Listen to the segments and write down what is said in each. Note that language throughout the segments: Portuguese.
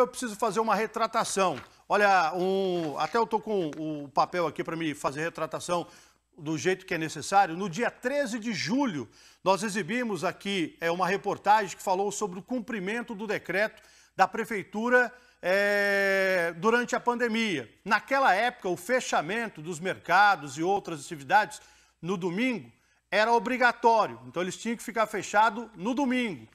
eu preciso fazer uma retratação. Olha, um, até eu estou com o papel aqui para me fazer retratação do jeito que é necessário. No dia 13 de julho, nós exibimos aqui é, uma reportagem que falou sobre o cumprimento do decreto da Prefeitura é, durante a pandemia. Naquela época, o fechamento dos mercados e outras atividades no domingo era obrigatório, então eles tinham que ficar fechado no domingo,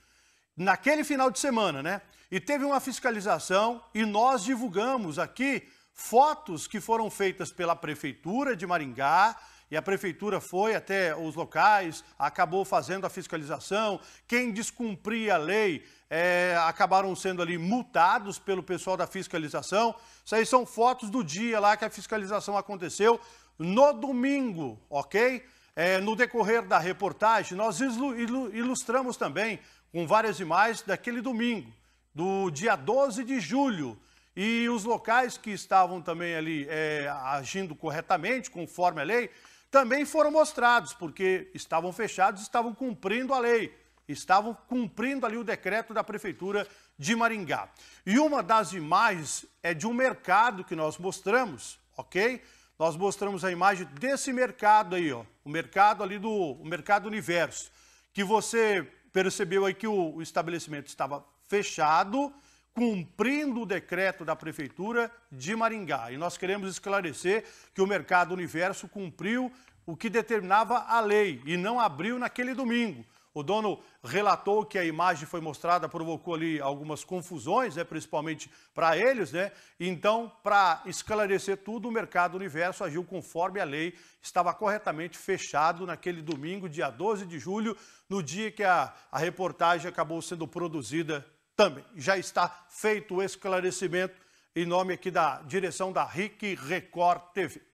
naquele final de semana, né? e teve uma fiscalização e nós divulgamos aqui fotos que foram feitas pela prefeitura de Maringá e a prefeitura foi até os locais, acabou fazendo a fiscalização. Quem descumpria a lei é, acabaram sendo ali multados pelo pessoal da fiscalização. Isso aí são fotos do dia lá que a fiscalização aconteceu no domingo, ok? É, no decorrer da reportagem, nós ilustramos também com várias imagens daquele domingo do dia 12 de julho. E os locais que estavam também ali é, agindo corretamente, conforme a lei, também foram mostrados, porque estavam fechados, estavam cumprindo a lei, estavam cumprindo ali o decreto da Prefeitura de Maringá. E uma das imagens é de um mercado que nós mostramos, ok? Nós mostramos a imagem desse mercado aí, ó, o mercado ali do o mercado Universo, que você percebeu aí que o, o estabelecimento estava fechado, cumprindo o decreto da Prefeitura de Maringá. E nós queremos esclarecer que o Mercado Universo cumpriu o que determinava a lei e não abriu naquele domingo. O dono relatou que a imagem foi mostrada, provocou ali algumas confusões, né, principalmente para eles, né? Então, para esclarecer tudo, o Mercado Universo agiu conforme a lei, estava corretamente fechado naquele domingo, dia 12 de julho, no dia que a, a reportagem acabou sendo produzida também. Já está feito o esclarecimento em nome aqui da direção da RIC Record TV.